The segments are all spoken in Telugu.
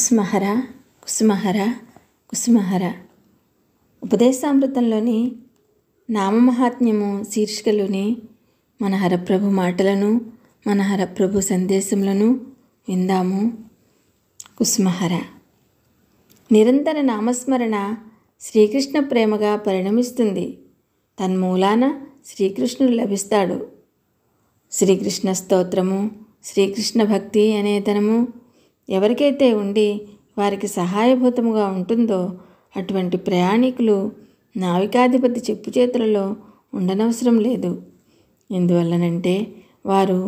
కుసుమహర కుసుమహర కుసుమహర ఉపదేశామృతంలోని నామమహాత్మ్యము శీర్షికలోని మన హరప్రభు మాటలను మన హరప్రభు సందేశములను విందాము కుసుమహర నిరంతర నామస్మరణ శ్రీకృష్ణ ప్రేమగా పరిణమిస్తుంది తన్మూలాన శ్రీకృష్ణుడు లభిస్తాడు శ్రీకృష్ణ స్తోత్రము శ్రీకృష్ణ భక్తి అనేతనము ఎవరికైతే ఉండి వారికి సహాయభూతముగా ఉంటుందో అటువంటి ప్రయాణికులు నావికాధిపతి చెప్పు చేతులలో ఉండనవసరం లేదు ఎందువల్లనంటే వారు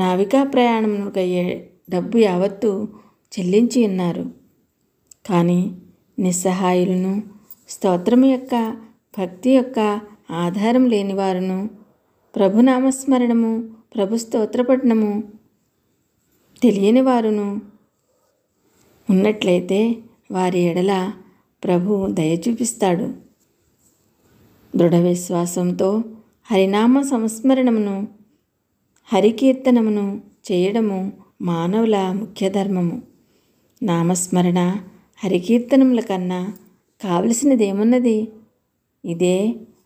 నావికా ప్రయాణమునకయ్యే డబ్బు యావత్తు చెల్లించి ఉన్నారు కానీ నిస్సహాయులను స్తోత్రం యొక్క భక్తి యొక్క ఆధారం లేనివారును ప్రభునామస్మరణము ప్రభు స్తోత్రపట్నము తెలియని వారును ఉన్నట్లయితే వారి ఎడల ప్రభువు దయ చూపిస్తాడు దృఢ విశ్వాసంతో హరినామ సంస్మరణమును హరికీర్తనమును చేయడము మానవుల ముఖ్య ధర్మము నామస్మరణ హరికీర్తనముల కన్నా కావలసినదేమున్నది ఇదే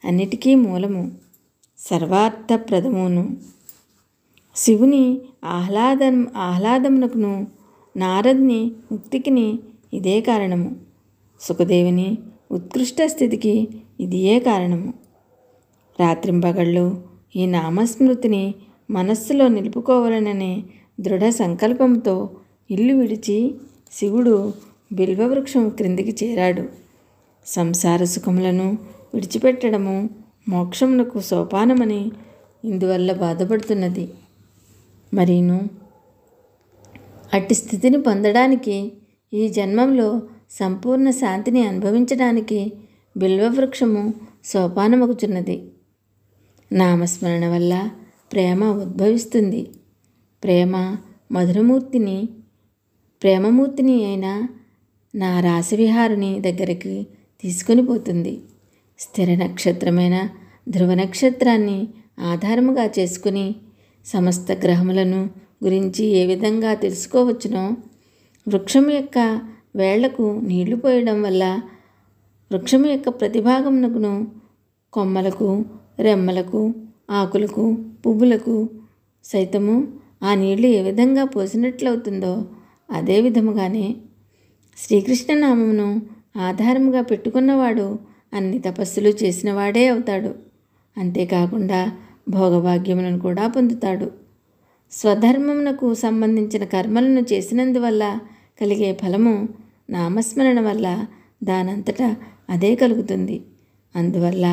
అన్నిటికీ మూలము సర్వార్థప్రదమును శివుని ఆహ్లాద ఆహ్లాదమునకును నారద్ని ముక్తికిని ఇదే కారణము సుఖదేవిని ఉత్కృష్ట స్థితికి ఇదియే కారణము రాత్రింబగళ్ళు ఈ నామస్మృతిని మనస్సులో నిలుపుకోవాలననే దృఢ సంకల్పంతో ఇల్లు విడిచి శివుడు బిల్వవృక్షం క్రిందికి చేరాడు సంసార సుఖములను విడిచిపెట్టడము మోక్షమునకు సోపానమని ఇందువల్ల బాధపడుతున్నది మరియు అట్టి స్థితిని పొందడానికి ఈ జన్మంలో సంపూర్ణ శాంతిని అనుభవించడానికి బిల్వవృక్షము సోపానమగుచున్నది నామస్మరణ వల్ల ప్రేమ ఉద్భవిస్తుంది ప్రేమ మధురమూర్తిని ప్రేమమూర్తిని అయిన నా రాసవిహారుని దగ్గరికి తీసుకొని పోతుంది స్థిర నక్షత్రమైన ధ్రువ నక్షత్రాన్ని ఆధారముగా చేసుకుని సమస్త గ్రహములను గురించి ఏ విధంగా తెలుసుకోవచ్చునో వృక్షం యొక్క వేళ్లకు నీళ్లు పోయడం వల్ల వృక్షం యొక్క ప్రతిభాగమునకును కొమ్మలకు రెమ్మలకు ఆకులకు పువ్వులకు సైతము ఆ నీళ్లు ఏ విధంగా పోసినట్లవుతుందో అదే విధముగానే శ్రీకృష్ణనామమును ఆధారముగా పెట్టుకున్నవాడు అన్ని తపస్సులు చేసినవాడే అవుతాడు అంతేకాకుండా భోగభాగ్యములను కూడా పొందుతాడు స్వధర్మమునకు సంబంధించిన కర్మలను చేసినందువల్ల కలిగే ఫలము నామస్మరణ వల్ల దానంతటా అదే కలుగుతుంది అందువల్ల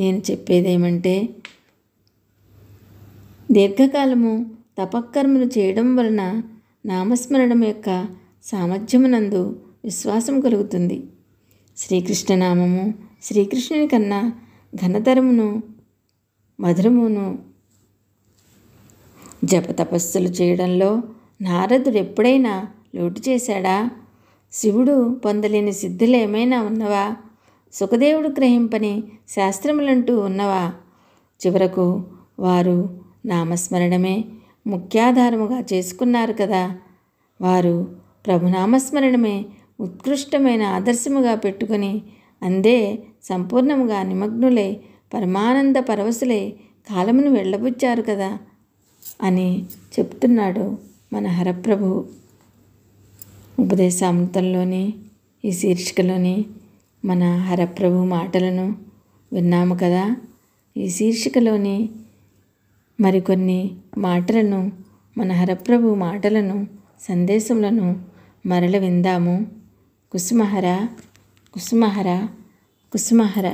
నేను చెప్పేదేమంటే దీర్ఘకాలము తపక్కర్మలు చేయడం వలన నామస్మరణం యొక్క సామర్థ్యమునందు విశ్వాసం కలుగుతుంది శ్రీకృష్ణనామము శ్రీకృష్ణుని కన్నా ఘనతరమును మధురమును తపస్సులు చేయడంలో నారదుడు ఎప్పుడైనా లోటు చేశాడా శివుడు పొందలేని సిద్ధులు ఏమైనా ఉన్నవా సుఖదేవుడు గ్రహింపని శాస్త్రములంటూ ఉన్నవా చివరకు వారు నామస్మరణమే ముఖ్యాధారముగా చేసుకున్నారు కదా వారు ప్రభునామస్మరణమే ఉత్కృష్టమైన ఆదర్శముగా పెట్టుకుని అందే సంపూర్ణముగా నిమగ్నులై పరమానంద పరవశులై కాలమును వెళ్ళబుచ్చారు కదా అని చెప్తున్నాడు మన హరప్రభు ఉపదేశామృతంలోని ఈ శీర్షికలోని మన హరప్రభు మాటలను విన్నాము కదా ఈ శీర్షికలోని మరికొన్ని మాటలను మన హరప్రభు మాటలను సందేశములను మరల విందాము కుసుమహర కుసుమహర కుసుమహర